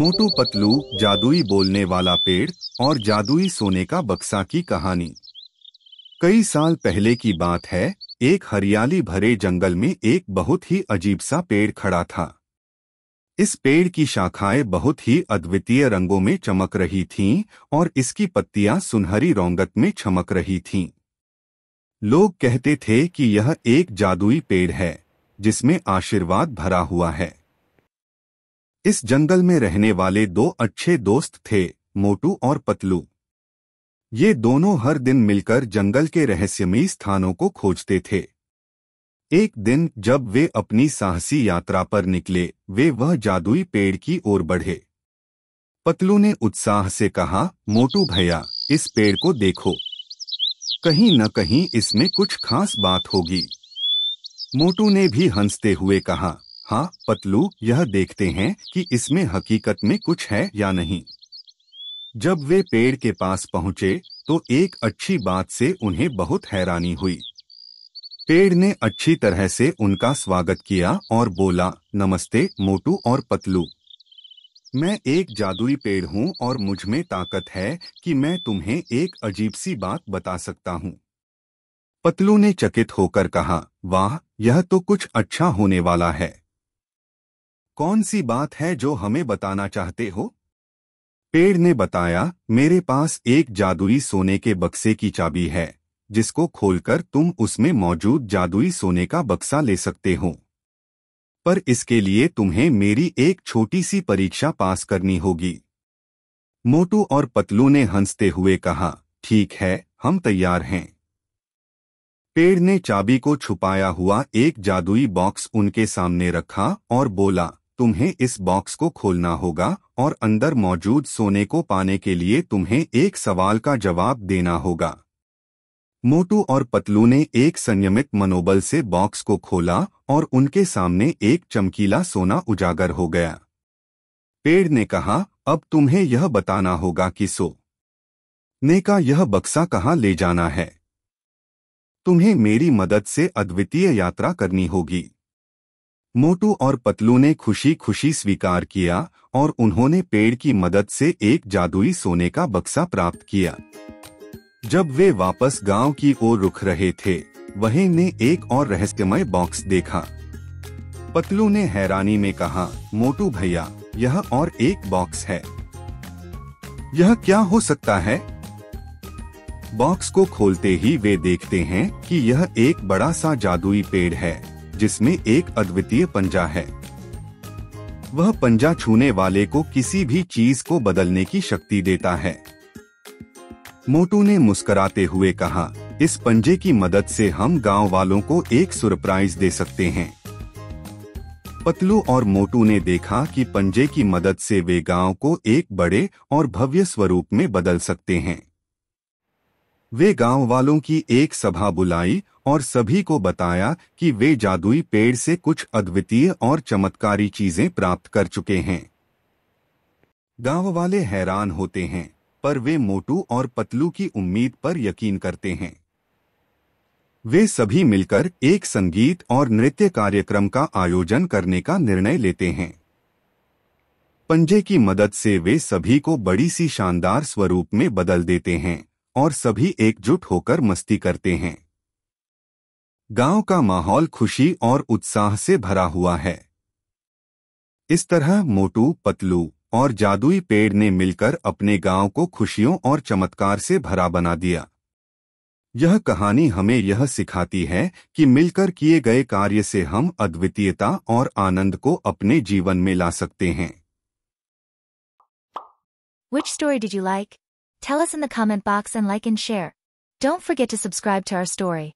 मोटू पतलू जादुई बोलने वाला पेड़ और जादुई सोने का बक्सा की कहानी कई साल पहले की बात है एक हरियाली भरे जंगल में एक बहुत ही अजीब सा पेड़ खड़ा था इस पेड़ की शाखाएं बहुत ही अद्वितीय रंगों में चमक रही थीं और इसकी पत्तियां सुनहरी रोंगत में चमक रही थीं। लोग कहते थे कि यह एक जादुई पेड़ है जिसमें आशीर्वाद भरा हुआ है इस जंगल में रहने वाले दो अच्छे दोस्त थे मोटू और पतलू ये दोनों हर दिन मिलकर जंगल के रहस्यमयी स्थानों को खोजते थे एक दिन जब वे अपनी साहसी यात्रा पर निकले वे वह जादुई पेड़ की ओर बढ़े पतलू ने उत्साह से कहा मोटू भैया इस पेड़ को देखो कहीं न कहीं इसमें कुछ खास बात होगी मोटू ने भी हंसते हुए कहा हाँ पतलू यह देखते हैं कि इसमें हकीकत में कुछ है या नहीं जब वे पेड़ के पास पहुंचे तो एक अच्छी बात से उन्हें बहुत हैरानी हुई पेड़ ने अच्छी तरह से उनका स्वागत किया और बोला नमस्ते मोटू और पतलू मैं एक जादुई पेड़ हूँ और मुझ में ताकत है कि मैं तुम्हें एक अजीब सी बात बता सकता हूँ पतलू ने चकित होकर कहा वाह यह तो कुछ अच्छा होने वाला है कौन सी बात है जो हमें बताना चाहते हो पेड़ ने बताया मेरे पास एक जादुई सोने के बक्से की चाबी है जिसको खोलकर तुम उसमें मौजूद जादुई सोने का बक्सा ले सकते हो पर इसके लिए तुम्हें मेरी एक छोटी सी परीक्षा पास करनी होगी मोटू और पतलू ने हंसते हुए कहा ठीक है हम तैयार हैं पेड़ ने चाबी को छुपाया हुआ एक जादुई बॉक्स उनके सामने रखा और बोला तुम्हें इस बॉक्स को खोलना होगा और अंदर मौजूद सोने को पाने के लिए तुम्हें एक सवाल का जवाब देना होगा मोटू और पतलू ने एक संयमित मनोबल से बॉक्स को खोला और उनके सामने एक चमकीला सोना उजागर हो गया पेड़ ने कहा अब तुम्हें यह बताना होगा कि सो ने का यह बक्सा कहाँ ले जाना है तुम्हें मेरी मदद से अद्वितीय यात्रा करनी होगी मोटू और पतलू ने खुशी खुशी स्वीकार किया और उन्होंने पेड़ की मदद से एक जादुई सोने का बक्सा प्राप्त किया जब वे वापस गांव की ओर रुख रहे थे वहीं ने एक और रहस्यमय बॉक्स देखा पतलू ने हैरानी में कहा मोटू भैया यह और एक बॉक्स है यह क्या हो सकता है बॉक्स को खोलते ही वे देखते हैं कि यह एक बड़ा सा जादुई पेड़ है जिसमें एक अद्वितीय पंजा है वह पंजा छूने वाले को किसी भी चीज को बदलने की शक्ति देता है मोटू ने मुस्कुराते हुए कहा इस पंजे की मदद से हम गांव वालों को एक सरप्राइज दे सकते हैं पतलू और मोटू ने देखा कि पंजे की मदद से वे गांव को एक बड़े और भव्य स्वरूप में बदल सकते हैं वे गांव वालों की एक सभा बुलाई और सभी को बताया कि वे जादुई पेड़ से कुछ अद्वितीय और चमत्कारी चीजें प्राप्त कर चुके हैं गांव वाले हैरान होते हैं पर वे मोटू और पतलू की उम्मीद पर यकीन करते हैं वे सभी मिलकर एक संगीत और नृत्य कार्यक्रम का आयोजन करने का निर्णय लेते हैं पंजे की मदद से वे सभी को बड़ी सी शानदार स्वरूप में बदल देते हैं और सभी एकजुट होकर मस्ती करते हैं गांव का माहौल खुशी और उत्साह से भरा हुआ है इस तरह मोटू पतलू और जादुई पेड़ ने मिलकर अपने गांव को खुशियों और चमत्कार से भरा बना दिया यह कहानी हमें यह सिखाती है कि मिलकर किए गए कार्य से हम अद्वितीयता और आनंद को अपने जीवन में ला सकते हैं Which story did you like? Tell us in the comment box and like and share. Don't forget to subscribe to our story.